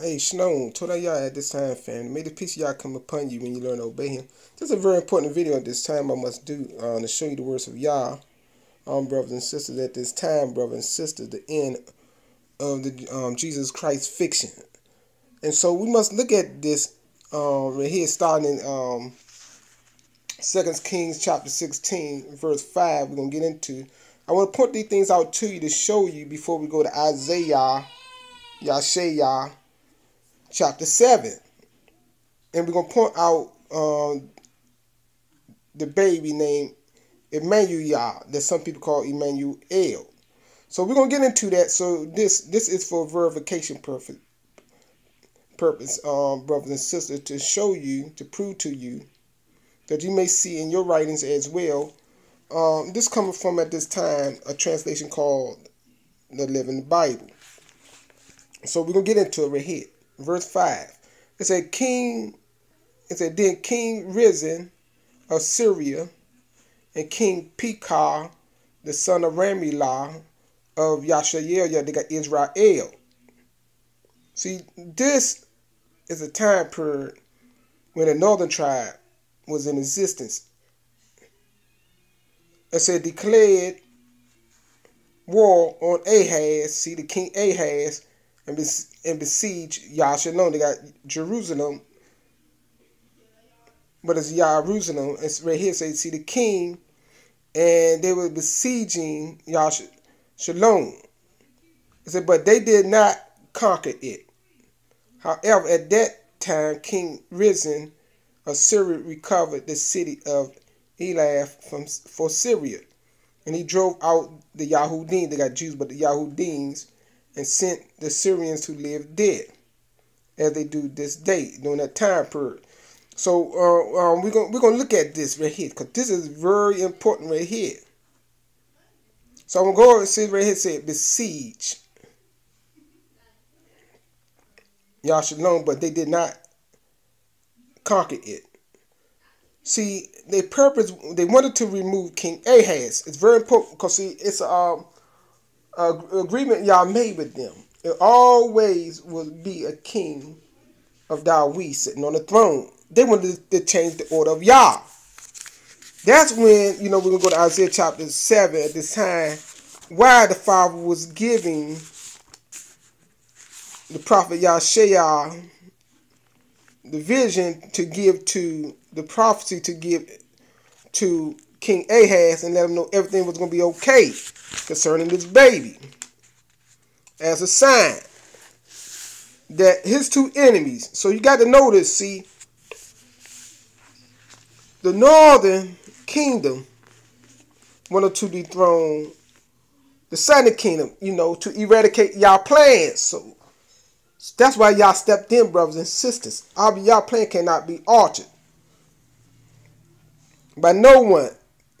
Hey, Snow. told y'all at this time, fam. May the peace y'all come upon you when you learn to obey him. This is a very important video at this time I must do uh, to show you the words of y'all, um, brothers and sisters. At this time, brothers and sisters, the end of the um, Jesus Christ fiction. And so we must look at this um, right here, starting in um, 2 Kings chapter 16, verse 5. We're going to get into I want to point these things out to you to show you before we go to Isaiah, Yashaya, chapter 7. And we're going to point out um, the baby named Emmanuel that some people call Emmanuel. So we're going to get into that. So this this is for verification purpose, purpose um, brothers and sisters, to show you, to prove to you that you may see in your writings as well. Um, this coming from at this time a translation called the Living Bible. So we're going to get into it right here verse 5. It said, King, it said, then King Risen of Syria and King Pekah, the son of Ramilah of yeah, they got Israel. See, this is a time period when the northern tribe was in existence. It said, declared war on Ahaz, see the king Ahaz, and and besiege you They got Jerusalem. But it's Jerusalem. It's right here. So you see the king. And they were besieging you Shalom. said, but they did not conquer it. However, at that time, King Risen of Syria recovered the city of Elath from for Syria, and he drove out the Yahudim. They got Jews, but the Yahudims and sent the Syrians to live dead, as they do this day during that time period. So uh, um, we're gonna we're gonna look at this right here because this is very important right here. So I'm gonna go over and see right here say besiege. Y'all should know, but they did not conquer it. See, they purpose they wanted to remove King Ahaz. It's very important because see, it's um uh, agreement y'all made with them. It always will be a king of Dawi sitting on the throne. They wanted to change the order of y'all. That's when, you know, we're going to go to Isaiah chapter 7 at this time, why the Father was giving the prophet Yahshua the vision to give to the prophecy to give to King Ahaz and let him know everything was going to be okay concerning this baby as a sign that his two enemies, so you got to notice, see, the northern kingdom wanted to dethrone the southern kingdom, you know, to eradicate y'all plans. So that's why y'all stepped in, brothers and sisters. Y'all plan cannot be altered by no one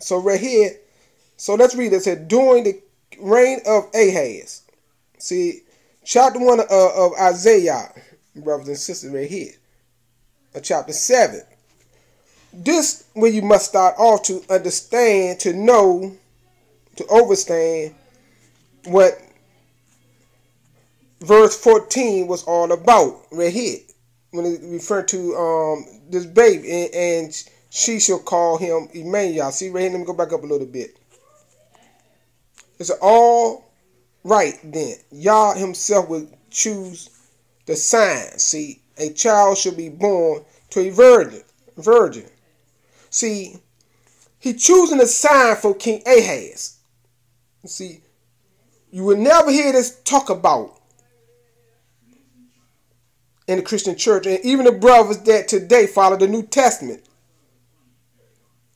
so right here, so let's read it. said during the reign of Ahaz. See, chapter one of, uh, of Isaiah, brothers and sisters, right here, chapter seven. This where you must start off to understand, to know, to understand what verse 14 was all about right here when it referred to um this baby and, and she shall call him Emmanuel. See right here, let me go back up a little bit. It's all right then. Yah himself will choose the sign. See, a child shall be born to a virgin. Virgin. See, he choosing a sign for King Ahaz. See, you will never hear this talk about in the Christian church. And even the brothers that today follow the New Testament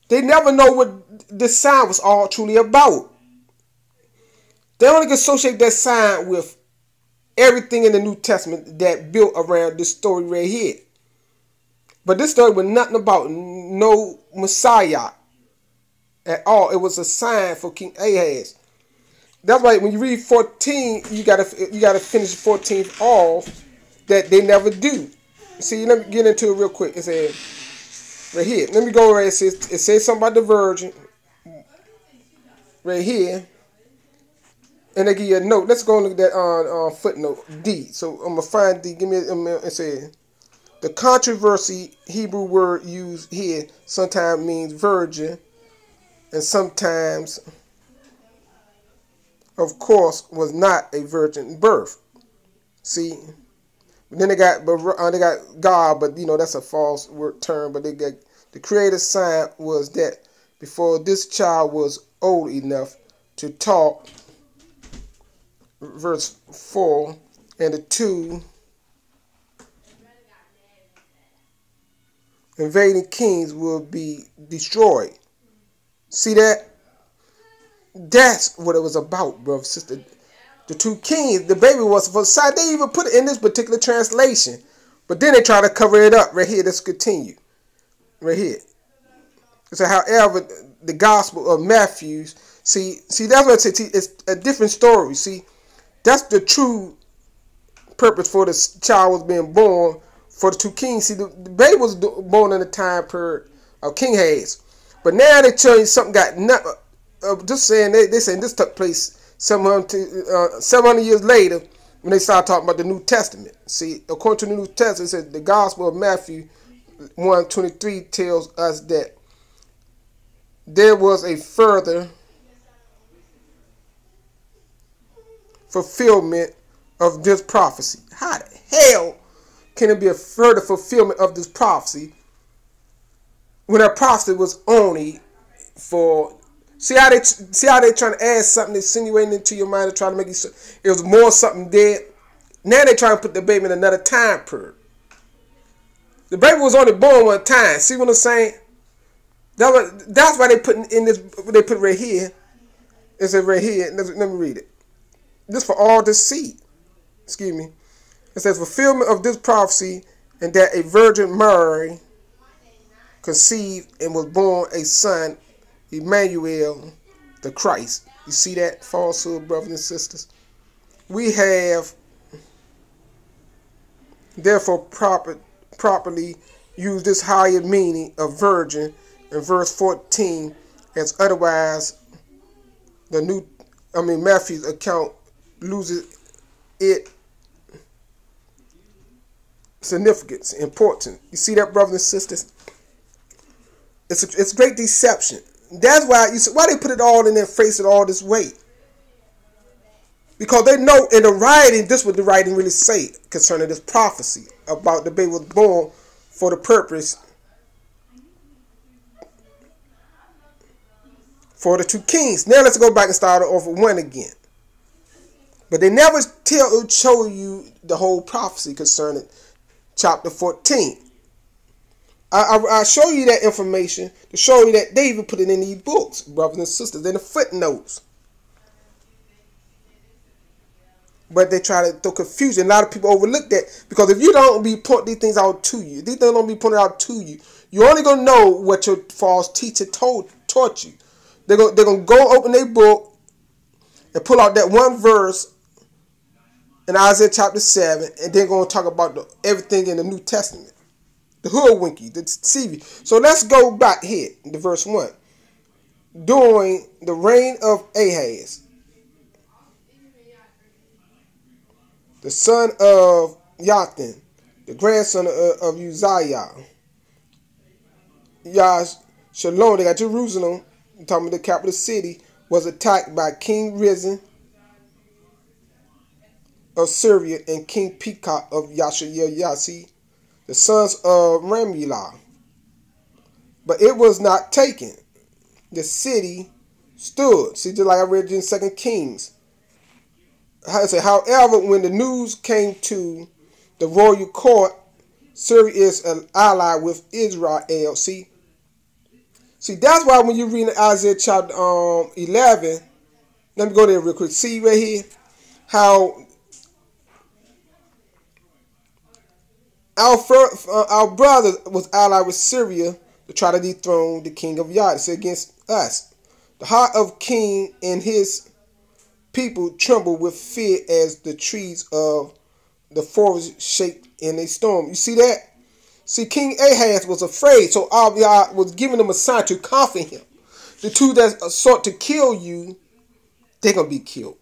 they never know what this sign was all truly about. They only associate that sign with everything in the New Testament that built around this story right here. But this story was nothing about no Messiah at all. It was a sign for King Ahaz. That's why when you read 14, you gotta you gotta finish 14th off that they never do. See, let me get into it real quick. It says Right here. Let me go right. It says, it says something about the virgin. Right here. And they give you a note. Let's go and look at that on uh, uh, footnote D. So I'm gonna find D. Give me a, and um, say the controversy Hebrew word used here sometimes means virgin, and sometimes, of course, was not a virgin birth. See, then they got but uh, they got God, but you know that's a false word term. But they got the creator's sign was that before this child was old enough to talk, verse 4, and the two invading kings will be destroyed. See that? That's what it was about, brother, sister. The two kings, the baby was for side. They even put it in this particular translation. But then they try to cover it up right here. Let's continue right here. So, however, the Gospel of Matthew's see see that's what I said. it's a different story. See, that's the true purpose for the child was being born for the two kings. See, the, the baby was born in the time period of King Has, but now they tell you something got nothing. Uh, just saying they they saying this took place seven hundred uh, seven hundred years later when they start talking about the New Testament. See, according to the New Testament, it says the Gospel of Matthew 123 tells us that there was a further fulfillment of this prophecy. How the hell can it be a further fulfillment of this prophecy when a prophecy was only for see how they see how they trying to add something insinuating into your mind to try to make you it was more something dead. Now they trying to put the baby in another time period. The baby was only born one time. See what I'm saying? That was, that's why they put in this. They put right here. It says right here. Let, me read it. This for all to see. Excuse me. It says fulfillment of this prophecy, and that a virgin Mary conceived and was born a son, Emmanuel, the Christ. You see that falsehood, brothers and sisters. We have therefore proper properly use this higher meaning of virgin in verse 14 as otherwise the new I mean Matthew's account loses it significance, important. You see that, brothers and sisters? It's a, it's great deception. That's why you see, why they put it all in their face it all this weight. Because they know in the writing, this what the writing really say concerning this prophecy about the baby was born for the purpose for the two kings. Now let's go back and start over one again. But they never tell or show you the whole prophecy concerning chapter 14. I, I, I, show you that information to show you that David put it in these books, brothers and sisters, in the footnotes. But they try to throw confusion. A lot of people overlook that because if you don't be put these things out to you, these things don't be pointed out to you, you're only gonna know what your false teacher told taught you. They're gonna they're gonna go open their book and pull out that one verse in Isaiah chapter seven, and they're gonna talk about the, everything in the New Testament, the hoodwinky, the TV. So let's go back here to verse one. During the reign of Ahaz, the son of Yathan, the grandson of, of Uzziah. Yash Shalom, they got Jerusalem, I'm talking about the capital city, was attacked by King Risen of Syria and King Peacock of Yashaya Yasi, the sons of Ramulah. But it was not taken. The city stood. See, just like I read in Second Kings I say, however, when the news came to the royal court, Syria is an ally with Israel. See, see, that's why when you read Isaiah chapter um, 11, let me go there real quick. See right here how our first, uh, our brother was allied with Syria to try to dethrone the king of Yahweh against us. The heart of king and his people tremble with fear as the trees of the forest shake in a storm. You see that? See, King Ahaz was afraid, so Abiyah was giving him a sign to comfort him. The two that sought to kill you, they're going to be killed.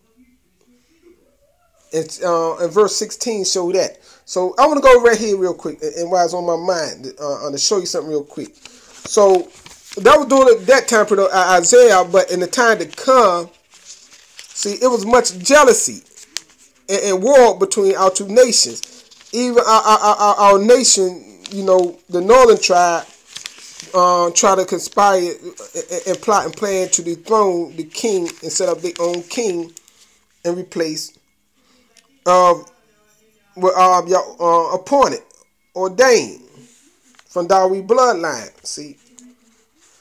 It's, uh, and verse 16 show that. So I want to go right here real quick and, why it's on my mind, uh, to show you something real quick. So that was during that time period uh, Isaiah, but in the time to come, See, it was much jealousy and, and war between our two nations. Even our, our, our, our nation, you know, the northern tribe, uh, try to conspire and, and plot and plan to dethrone the king and set up their own king and replace um, with um, your uh, appointed, ordained from Dawi bloodline. See,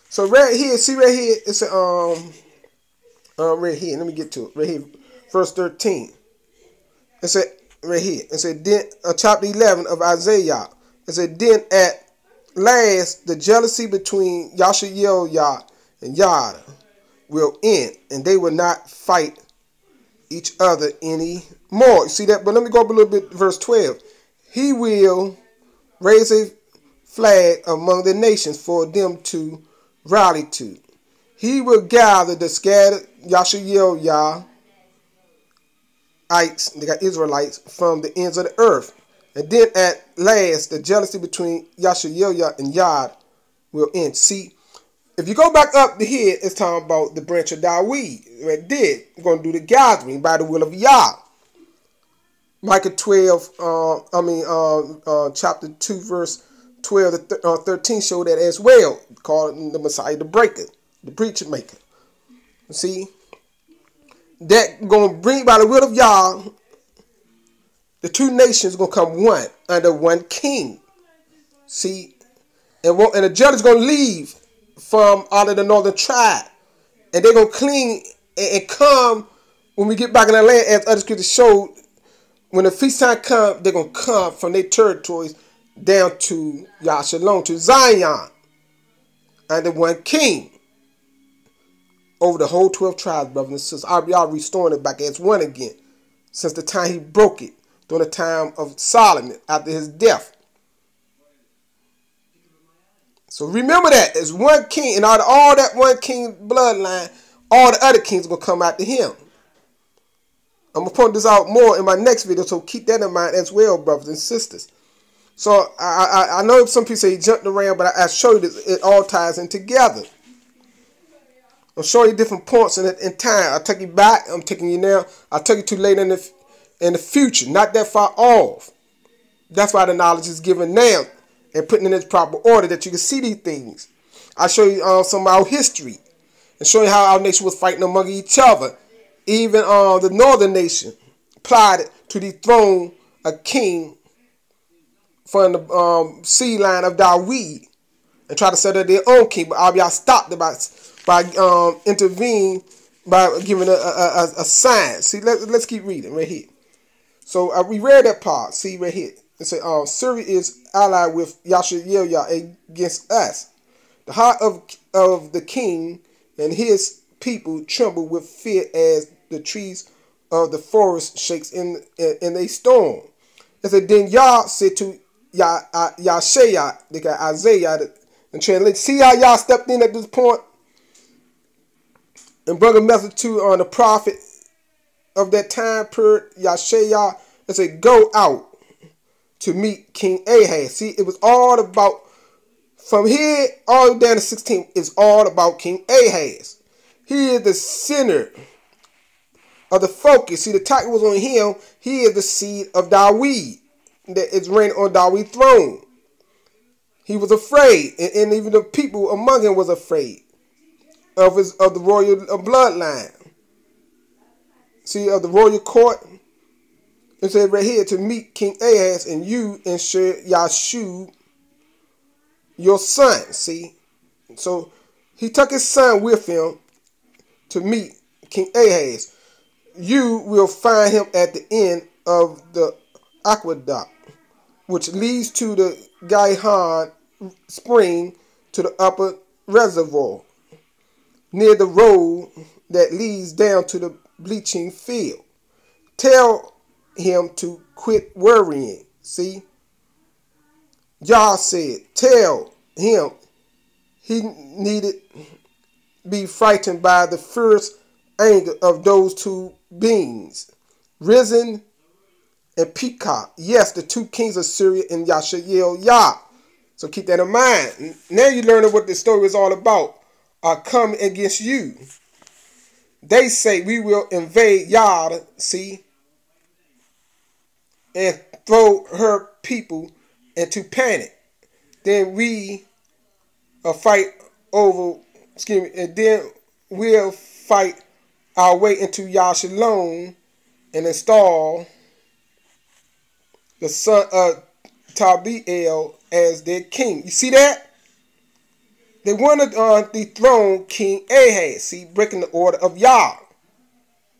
so right here, see right here, it's a um uh, right here. Let me get to it. Right here. Verse 13. It said, right here. It said, then, uh, chapter 11 of Isaiah. It said, then at last, the jealousy between Yashiel Yah and Yada will end, and they will not fight each other any more. You see that? But let me go up a little bit verse 12. He will raise a flag among the nations for them to rally to. He will gather the scattered y'all should yell, y'all. Ites, they got Israelites from the ends of the earth. And then at last, the jealousy between Yashayelia and Yad will end. See, if you go back up the head, it's talking about the branch of Dawi Right there, you're going to do the gathering by the will of Yah. Micah 12, uh, I mean, uh, uh, chapter 2, verse 12 to uh, 13 show that as well, calling the Messiah the breaker, the preacher maker. See? That gonna bring by the will of y'all, the two nations gonna come one under one king. See? And and the judge is gonna leave from out of the northern tribe. And they gonna cling and, and come when we get back in the land as other scriptures showed. When the feast time come, they're gonna come from their territories down to Yahshalom, to Zion, under one king over the whole 12 tribes, brothers and sisters. Y'all restoring it back as one again since the time he broke it during the time of Solomon after his death. So remember that as one king, and out of all that one king bloodline, all the other kings will come after him. I'm gonna point this out more in my next video, so keep that in mind as well, brothers and sisters. So I I, I know some people say he jumped around, but I, I showed it it all ties in together. I'm showing you different points in, in time. I take you back. I'm taking you now. I take you to later in the in the future, not that far off. That's why the knowledge is given now and putting in its proper order that you can see these things. I show you um, some of our history and show you how our nation was fighting among each other. Even uh, the northern nation plotted to dethrone a king from the um, sea line of Dawid and try to set up their own king, but Abiyah stopped about by um, intervene by giving a, a, a, a sign. See, let, let's keep reading right here. So uh, we read that part. See right here. It said, um, Syria is allied with Yashayeliah against us. The heart of, of the king and his people tremble with fear as the trees of the forest shakes in, in, in a storm. It said, then Yah said to Yah, uh, Yahshaya, the guy Isaiah, and translate, see how Yah stepped in at this point? and bring a message to uh, on the prophet of that time period, Yashaya. and said, go out to meet King Ahaz. See, it was all about, from here all down to 16, it's all about King Ahaz. He is the center of the focus. See, the title was on him. He is the seed of Dawid that is reigning on Dawid's throne. He was afraid, and, and even the people among him was afraid of his of the royal uh, bloodline. See, of the royal court. It said right here to meet King Ahaz and you and Yashub, your son. See, so he took his son with him to meet King Ahaz. You will find him at the end of the aqueduct, which leads to the Gihon spring to the upper reservoir near the road that leads down to the bleaching field. Tell him to quit worrying. See? Yah said, tell him he needed be frightened by the fierce anger of those two beings, Risen and Peacock. Yes, the two kings of Syria and Yashayel Yah. So keep that in mind. Now you're learning what this story is all about are coming against you. They say we will invade y'all. see, and throw her people into panic. Then we will fight over, excuse me, and then we'll fight our way into Yashalom and install the son of Tabiel as their king. You see that? They wanted to uh, dethrone King Ahaz. See, breaking the order of Yah.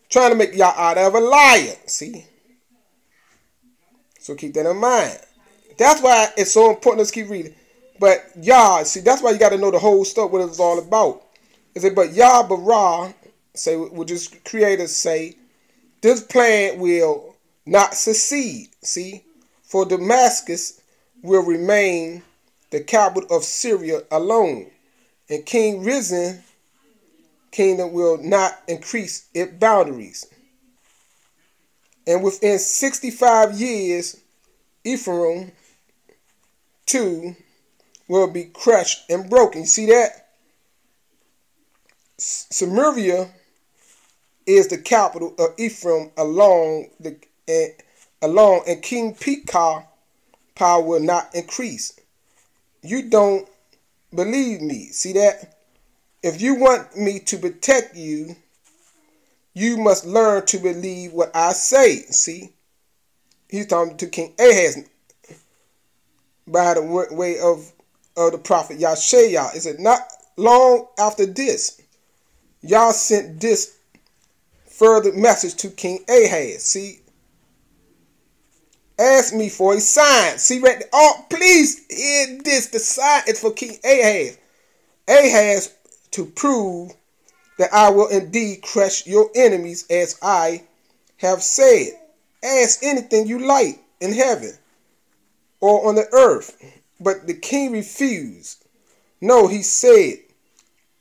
Trying to make Yah out of a liar. See? So keep that in mind. That's why it's so important. Let's keep reading. But Yah, see, that's why you got to know the whole stuff, what it was all about. Is it but Yah Barah, say, would just creators say, this plan will not succeed. See? For Damascus will remain the capital of Syria alone and King Risen kingdom will not increase its boundaries. And within 65 years, Ephraim too will be crushed and broken. see that? Samaria is the capital of Ephraim along the and along and King Pekah power will not increase. You don't Believe me. See that? If you want me to protect you, you must learn to believe what I say. See? He's talking to King Ahaz by the way of, of the prophet Yahshua. Is it not long after this? Y'all sent this further message to King Ahaz. See, Ask me for a sign. See right there. Oh, please hear this. The sign is for King Ahaz. Ahaz to prove that I will indeed crush your enemies as I have said. Ask anything you like in heaven or on the earth. But the king refused. No, he said,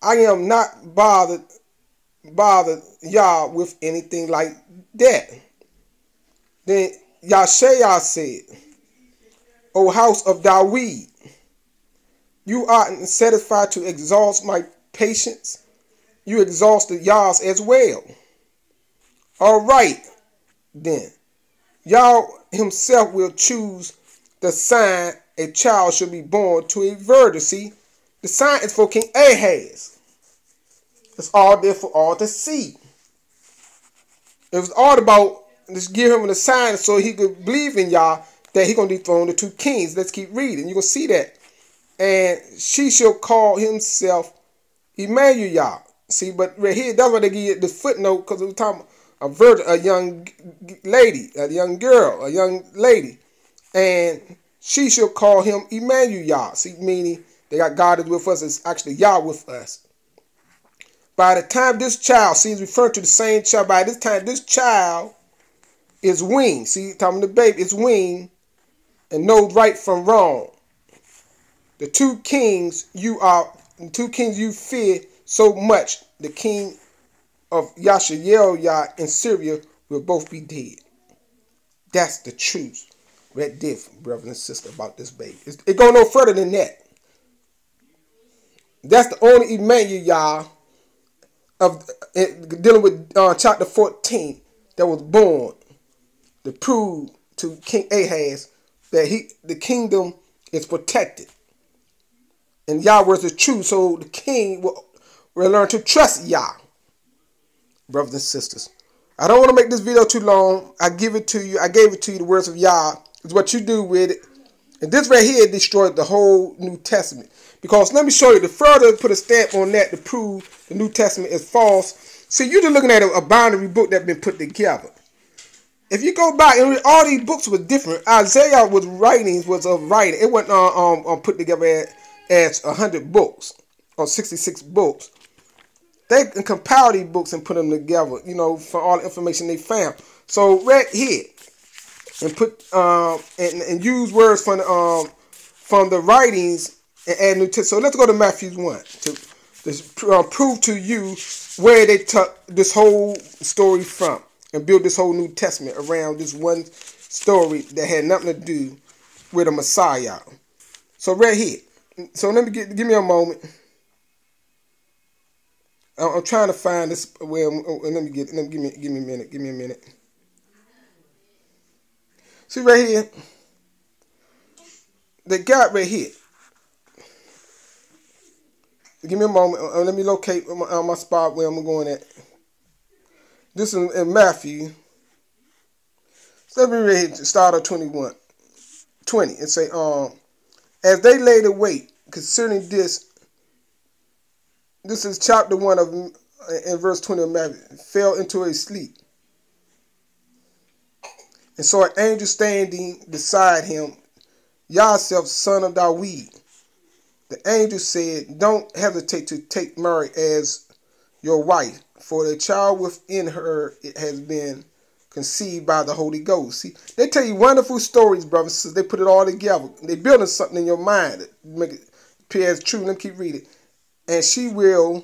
I am not bothered bothered y'all with anything like that. Then Yahshua said, O house of Dawid, you are satisfied to exhaust my patience. You exhausted Yah's as well. All right, then. y'all himself will choose the sign a child should be born to a virgin. See, the sign is for King Ahaz. It's all there for all to see. It was all about Let's give him a sign so he could believe in y'all that he gonna dethrone the two kings. Let's keep reading. You're gonna see that. And she shall call himself Emmanuel. Y'all. See, but right here, that's why they give the footnote because we're talking a virgin, a young lady, a young girl, a young lady, and she shall call him Emmanuel. Y'all. See, meaning they got God is with us. It's actually Yah with us. By the time this child, see, he's referring to the same child. By this time, this child is wing. See, talking to babe is wing and know right from wrong. The two kings you are, the two kings you fear so much, the king of Yashael Yah and Syria will both be dead. That's the truth. Red diff, brother and sister, about this baby. It's, it go no further than that. That's the only Emmanuel Yah of uh, dealing with uh, chapter 14 that was born to prove to King Ahaz that he the kingdom is protected. And Yahweh is true, so the king will, will learn to trust Yah. Brothers and sisters, I don't want to make this video too long. I give it to you. I gave it to you. The words of Yah is what you do with it. And this right here destroyed the whole New Testament. Because let me show you. The further put a stamp on that to prove the New Testament is false. See, you're just looking at a, a book that's been put together if you go back and all these books were different. Isaiah was writings was of writing. It wasn't um, um put together as a hundred books or sixty six books. They can compile these books and put them together, you know, for all the information they found. So right here, and put um and, and use words from the, um from the writings and add new text. So let's go to Matthew one to, to uh, prove to you where they took this whole story from and build this whole New Testament around this one story that had nothing to do with a Messiah. So right here. So let me get, give me a moment. I'm, trying to find this. Well, uh, let me get. Let me give me give me a minute. Give me a minute. See right here. They got right here. Give me a moment. Uh, uh, let me locate my, my spot where I'm going at. This is in Matthew. let me read start of 21, 20 and say, um, as they laid await concerning this, this is chapter 1 of in verse 20 of Matthew, fell into a sleep and saw an angel standing beside him, Yosef, son of Dawid. The angel said, Don't hesitate to take Mary as your wife, for the child within her it has been conceived by the Holy Ghost. See, they tell you wonderful stories, brothers. So they put it all together. They building something in your mind that make it appear as true. Let me keep reading. And she will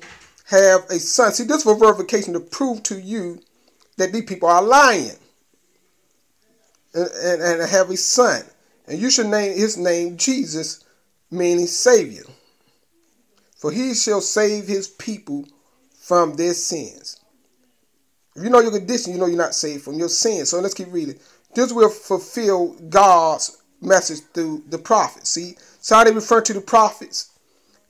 have a son. See, this for verification to prove to you that these people are lying. And, and, and have a son. And you should name his name Jesus, meaning Savior. For he shall save his people from their sins. If You know your condition, you know you're not saved from your sins. So let's keep reading. This will fulfill God's message through the prophets. See, so how they refer to the prophets.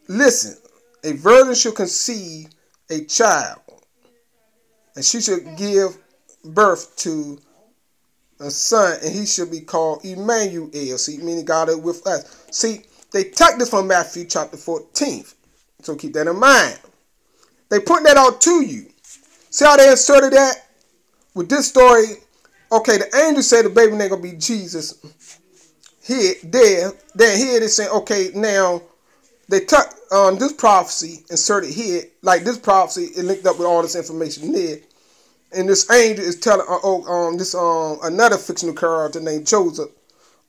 Listen, a virgin shall conceive a child, and she shall give birth to a son, and he shall be called Emmanuel. See, meaning God is with us. See, they took this from Matthew chapter 14. So keep that in mind. They put that out to you. See how they inserted that with this story? Okay, the angel said the baby name gonna be Jesus. Here, there, then here they saying, okay, now they took um, this prophecy inserted here, like this prophecy, it linked up with all this information there. And this angel is telling uh, oh, um, this um another fictional character named Joseph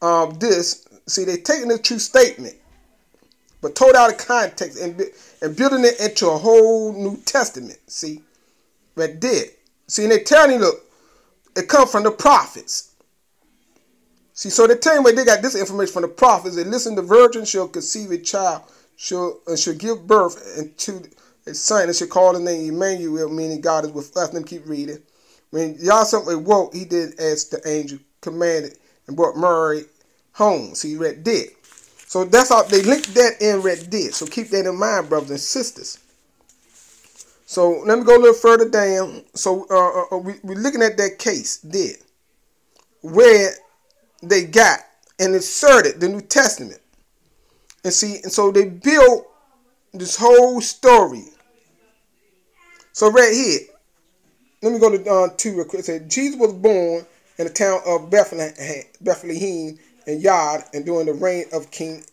um this. See, they taking the true statement but told out of context and, and building it into a whole New Testament. See, that did. See, and they telling you, look, it come from the prophets. See, so they tell you where they got this information from the prophets. They listen, the virgin shall conceive a child, shall and shall give birth to a son, and shall call the name Emmanuel, meaning God is with us. Let me keep reading. When something woke, he did as the angel commanded and brought Mary home. See, that did. So that's all they linked that in Red did. So keep that in mind, brothers and sisters. So let me go a little further down. So uh, uh, uh we, we're looking at that case did where they got and inserted the New Testament. And see, and so they built this whole story. So right here, let me go to uh, two real quick. It said Jesus was born in the town of Bethlehem, Bethlehem and Yod and during the reign of King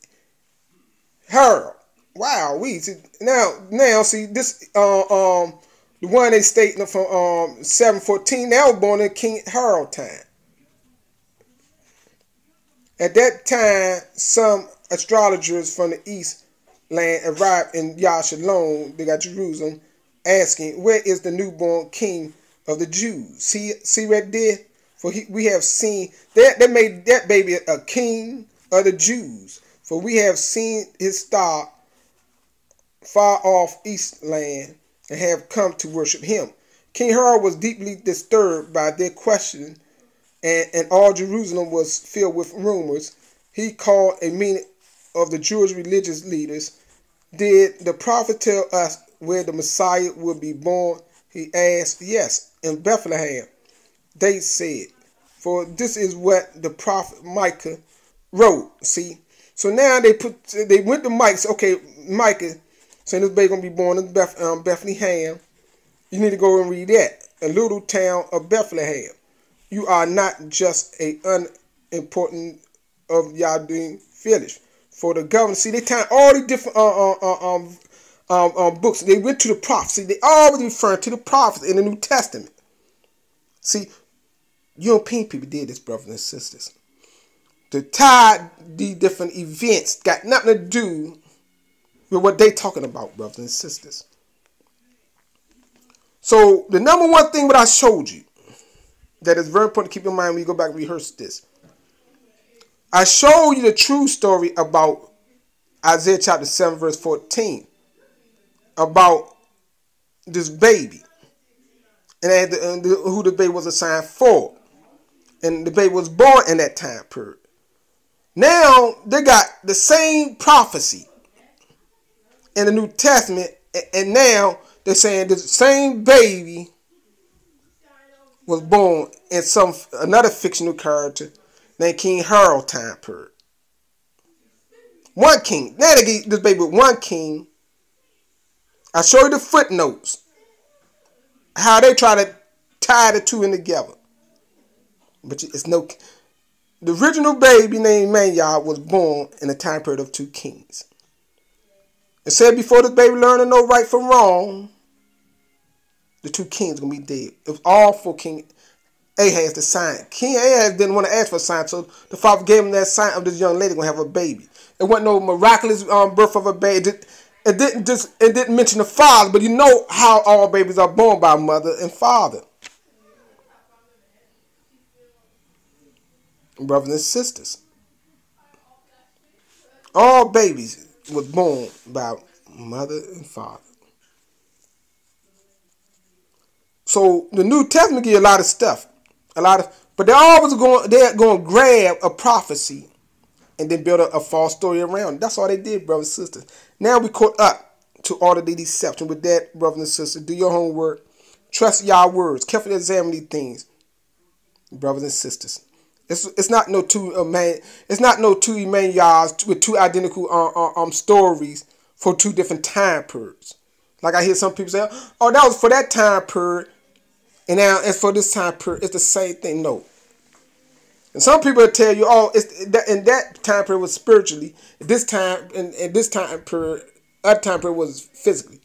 Harold. Wow, we see, now now see this uh, um the one they stating from um 714 they were born in King Harold time. At that time, some astrologers from the east land arrived in Yashalon. they got Jerusalem, asking, Where is the newborn king of the Jews? See see right there? For he, we have seen that that made that baby a king of the Jews. For we have seen his star far off east land and have come to worship him. King Herod was deeply disturbed by their question, and, and all Jerusalem was filled with rumors. He called a meeting of the Jewish religious leaders. Did the prophet tell us where the Messiah would be born? He asked, Yes, in Bethlehem, they said. For this is what the prophet Micah wrote. See? So now they put they went to Mike's, okay, Micah, saying this baby gonna be born in Beth, um, Bethlehem. You need to go and read that. A little town of Bethlehem. You are not just a unimportant of being village. For the governor, see, they time all the different uh, uh, uh, um, um, um, books. They went to the prophets. they always referring to the prophets in the New Testament. See, European people did this, brothers and sisters. To tie the different events got nothing to do with what they talking about, brothers and sisters. So the number one thing that I showed you that is very important to keep in mind when you go back and rehearse this. I showed you the true story about Isaiah chapter 7, verse 14, about this baby and, the, and the, who the baby was assigned for and the baby was born in that time period. Now they got the same prophecy in the New Testament, and now they're saying the same baby was born in some another fictional character named King Harold time period. One king. Now they get this baby with one king. I show you the footnotes. How they try to tie the two in together. But it's no. The original baby named Manya was born in the time period of two kings. It said before the baby learned to know right from wrong, the two kings gonna be dead. It was all for King Ahaz to sign. King Ahaz didn't want to ask for a sign, so the father gave him that sign of this young lady gonna have a baby. It wasn't no miraculous um, birth of a baby. It, it didn't just it didn't mention the father, but you know how all babies are born by mother and father. brothers and sisters. All babies were born by mother and father. So the New Testament gives a lot of stuff, a lot of, but they're always going. They're going to grab a prophecy, and then build a, a false story around. That's all they did, brothers and sisters. Now we caught up to all of the deception. With that, brothers and sisters, do your homework. Trust y'all words. Carefully examine these things, brothers and sisters. It's, it's not no two uh, man. It's not no two yards with two identical uh, uh, um stories for two different time periods. Like I hear some people say, "Oh, that was for that time period," and now as for this time period, it's the same thing. No. And some people tell you, "Oh, it's that in that time period was spiritually. This time and, and this time period, that time period was physically."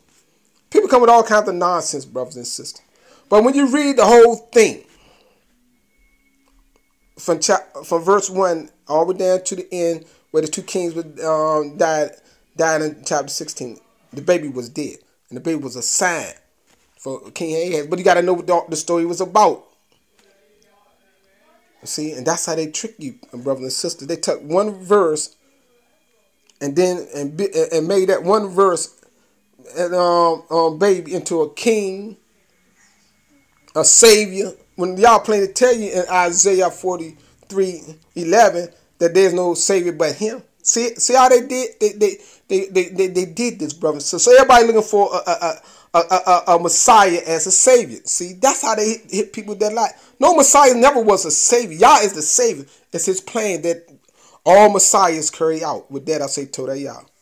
People come with all kinds of nonsense, brothers and sisters. But when you read the whole thing, from chap from verse one all the way down to the end where the two kings would um, died died in chapter sixteen. The baby was dead, and the baby was a sign for King Ahaz. But you got to know what the story was about. See, and that's how they trick you, brothers and sisters. They took one verse and then and and made that one verse and um, um baby into a king, a savior, when y'all plan to tell you in Isaiah 43 11 that there's no Savior but Him. See, see how they did? They, they, they, they, they, they did this, brother. So, so everybody looking for a, a, a, a, a, Messiah as a Savior. See, that's how they hit, hit people that like No Messiah never was a Savior. Yah is the Savior. It's His plan that all Messiahs carry out. With that, I say, Toda Yah.